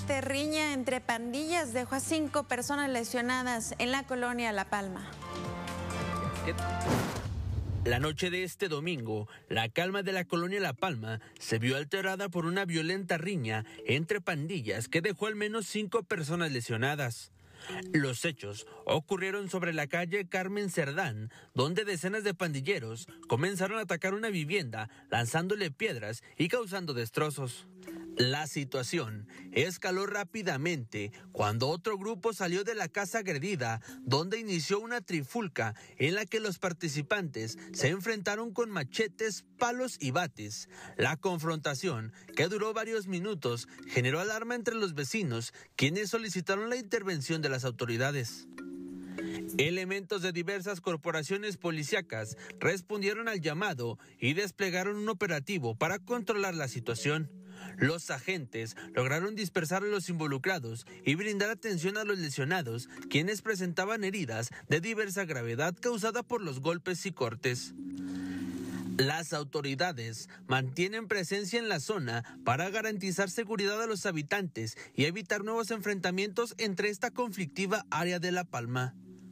fuerte riña entre pandillas dejó a cinco personas lesionadas en la colonia La Palma. La noche de este domingo, la calma de la colonia La Palma se vio alterada por una violenta riña entre pandillas que dejó al menos cinco personas lesionadas. Los hechos ocurrieron sobre la calle Carmen Cerdán, donde decenas de pandilleros comenzaron a atacar una vivienda lanzándole piedras y causando destrozos. La situación escaló rápidamente cuando otro grupo salió de la casa agredida, donde inició una trifulca en la que los participantes se enfrentaron con machetes, palos y bates. La confrontación, que duró varios minutos, generó alarma entre los vecinos, quienes solicitaron la intervención de las autoridades. Elementos de diversas corporaciones policíacas respondieron al llamado y desplegaron un operativo para controlar la situación. Los agentes lograron dispersar a los involucrados y brindar atención a los lesionados, quienes presentaban heridas de diversa gravedad causada por los golpes y cortes. Las autoridades mantienen presencia en la zona para garantizar seguridad a los habitantes y evitar nuevos enfrentamientos entre esta conflictiva área de La Palma.